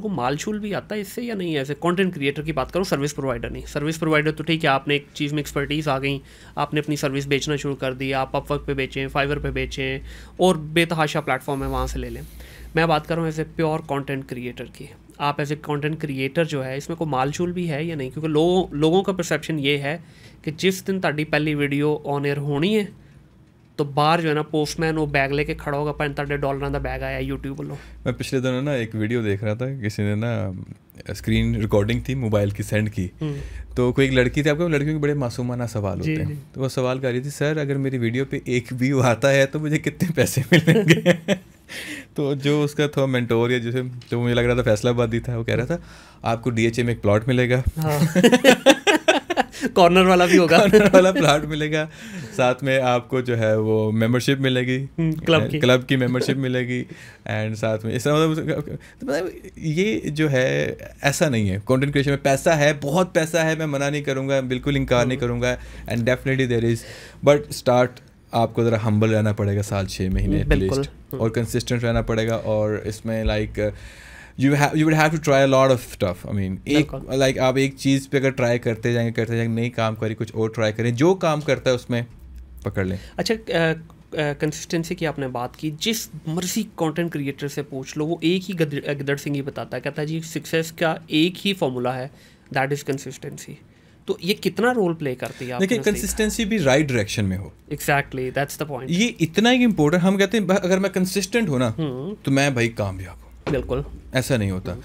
तेरे को छूल भी आता है इससे या नहीं ऐसे कंटेंट क्रिएटर की बात करूँ सर्विस प्रोवाइडर नहीं सर्विस प्रोवाइडर तो ठीक है आपने एक चीज़ में एक्सपर्टीज़ आ गई आपने अपनी सर्विस बेचना शुरू कर दी आप अपवर्क पे बेचें फाइवर पे बेचें और बेतहाशा प्लेटफॉर्म है वहाँ से ले लें मैं बात कर रहा हूँ as a pure content creator की आप एज ए कॉन्टेंट क्रिएटर जो है इसमें कोई माल छूल भी है या नहीं क्योंकि लोगों लोगों का परसेप्शन ये है कि जिस दिन ताकि पहली वीडियो ऑन एयर होनी है तो बाहर जो है ना पोस्टमैन वो बैग लेके खड़ा होगा डेढ़ डॉलर का बैग आया यूट्यूब वालों मैं पिछले दिनों ना एक वीडियो देख रहा था किसी ने ना स्क्रीन रिकॉर्डिंग थी मोबाइल की सेंड की हम्म। तो कोई एक लड़की थी आपको लड़कियों के बड़े मासूमाना सवाल होते हैं तो वो सवाल कर रही थी सर अगर मेरी वीडियो पे एक व्यू आता है तो मुझे कितने पैसे मिलेंगे तो जो उसका था मेंटोर या जैसे जो मुझे लग रहा था फैसलाबादी था वो कह रहा था आपको डीएचए में एक प्लॉट मिलेगा हाँ। कॉर्नर वाला भी होगा कॉर्नर वाला प्लाट मिलेगा साथ में आपको जो है वो मेंबरशिप मिलेगी क्लब हम्म, की क्लब की मेंबरशिप मिलेगी एंड साथ में इसका मतलब तो मतलब ये जो है ऐसा नहीं है कंटेंट क्रिएशन में पैसा है बहुत पैसा है मैं मना नहीं करूँगा बिल्कुल इंकार नहीं करूँगा and definitely there is but start आपको ज़रा हम्बल रहना पड़ेगा साल छः महीने एटलीस्ट हम्म। और कंसिस्टेंट रहना पड़ेगा और इसमें like like, you you would have to try lot of stuff I mean एक लाइक आप एक चीज़ पे अगर ट्राई करते जाएंगे करते जाएंगे नई काम करें कुछ और ट्राई करें जो काम करता है उसमें पकड़ लें अच्छा कंसिस्टेंसी की आपने बात की जिस मर्जी कंटेंट क्रिएटर से पूछ लो वो एक ही गदर सिंह ही बताता है कहता है जी सक्सेस का एक ही फॉर्मूला है दैट इज़ कंसिस्टेंसी तो ये कितना रोल प्ले करती है देखिए कंसिस्टेंसी भी राइट right डायरेक्शन में हो एग्जैक्टली दैट्स द पॉइंट ये इतना ही इम्पोर्टेंट हम कहते हैं अगर मैं कंसिस्टेंट हूँ ना हम्म। तो मैं भाई कामयाब बिल्कुल ऐसा नहीं होता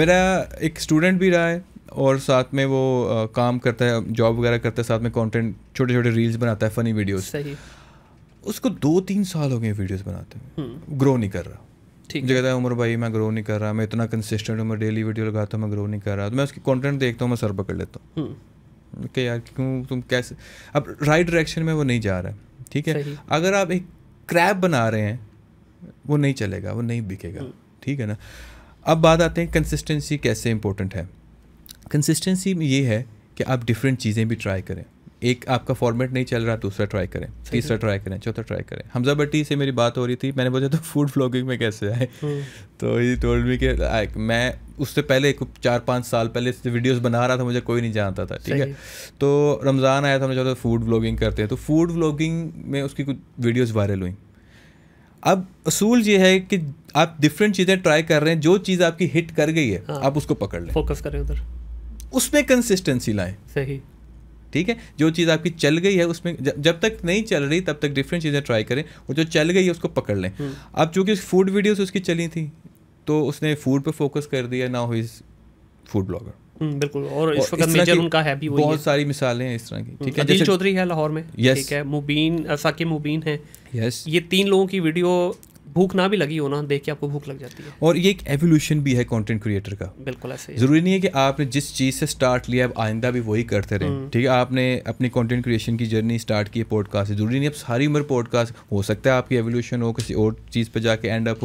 मेरा एक स्टूडेंट भी रहा है और साथ में वो आ, काम करता है जॉब वगैरह करता है साथ में कंटेंट छोटे छोटे रील्स बनाता है फनी वीडियोस सही उसको दो तीन साल हो गए वीडियोस बनाते हुए ग्रो हम्म। नहीं कर रहा ठीक जगह उम्र भाई मैं ग्रो नहीं कर रहा मैं इतना कंसिस्टेंट हूँ मैं डेली वीडियो लगाता हूँ मैं ग्रो नहीं कर रहा तो मैं उसकी कंटेंट देखता हूँ मैं सर पकड़ लेता हूँ हम्म। कि यार क्यों तुम कैसे अब राइट डायरेक्शन में वो नहीं जा रहा है ठीक है अगर आप एक क्रैप बना रहे हैं वो नहीं चलेगा वो नहीं बिकेगा हम्म। ठीक है ना अब बात आते हैं कंसिस्टेंसी कैसे इंपॉर्टेंट है कंसिस्टेंसी में ये है कि आप डिफरेंट चीज़ें भी ट्राई करें एक आपका फॉर्मेट नहीं चल रहा दूसरा ट्राई करें तीसरा ट्राई करें चौथा ट्राई करें हमजा बट्टी से मेरी बात हो रही थी मैंने बोला तो फूड ब्लॉगिंग में कैसे आए हम्म। तो ये टोल्ड मी कि मैं उससे पहले चार पाँच साल पहले वीडियोस बना रहा था मुझे कोई नहीं जानता था ठीक है तो रमज़ान आया था मैं चाहता फूड ब्लॉगिंग करते हैं तो फूड ब्लॉगिंग में उसकी कुछ वीडियोज़ वायरल हुई अब असूल ये है कि आप डिफरेंट चीज़ें ट्राई कर रहे हैं जो चीज़ आपकी हिट कर गई है हाँ, आप उसको पकड़ लें फोकस करें उधर उसमें कंसिस्टेंसी लाएं सही ठीक है जो चीज़ आपकी चल गई है उसमें जब तक नहीं चल रही तब तक डिफरेंट चीज़ें ट्राई करें और जो चल गई है उसको पकड़ लें हम्म। अब चूंकि फूड वीडियोस उसकी चली थी तो उसने फूड पे फोकस कर दिया ना हो इज फूड ब्लॉगर बिल्कुल और इस वक्त मेजर उनका है भी वही बहुत सारी मिसालें हैं इस तरह की हम्म, ठीक है अदिल चौधरी है लाहौर में ठीक है मुबीन साकिब मुबीन है यस ये तीन लोगों की वीडियो भूख ना भी लगी हो ना देख के आपको भूख लग जाती है और ये एक एवोल्यूशन भी है कंटेंट क्रिएटर का बिल्कुल ऐसे ही जरूरी नहीं है कि आपने जिस चीज़ से स्टार्ट लिया अब आइंदा भी वही करते रहे हम्म। ठीक है आपने अपनी कंटेंट क्रिएशन की जर्नी स्टार्ट की है पॉडकास्ट से जरूरी नहीं अब सारी उम्र पॉडकास्ट हो सकता है आपकी एवोल्यूशन हो किसी और चीज़ पर जाके एंड अप हो